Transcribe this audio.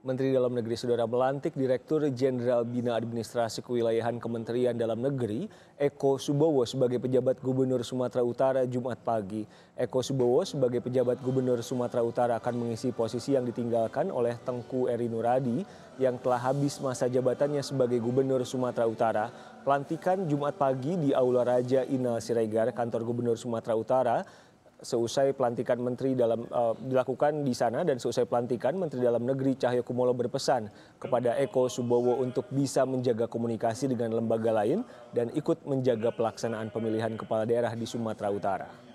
Menteri Dalam Negeri Saudara melantik Direktur Jenderal Bina Administrasi Kewilayahan Kementerian Dalam Negeri Eko Subowo sebagai pejabat Gubernur Sumatera Utara Jumat pagi. Eko Subowo sebagai pejabat Gubernur Sumatera Utara akan mengisi posisi yang ditinggalkan oleh Tengku Eri Nuradi yang telah habis masa jabatannya sebagai Gubernur Sumatera Utara. Pelantikan Jumat pagi di Aula Raja Inal Siregar, kantor Gubernur Sumatera Utara seusai pelantikan menteri dalam uh, dilakukan di sana dan seusai pelantikan menteri dalam negeri Cahyokumolo berpesan kepada Eko Subowo untuk bisa menjaga komunikasi dengan lembaga lain dan ikut menjaga pelaksanaan pemilihan kepala daerah di Sumatera Utara.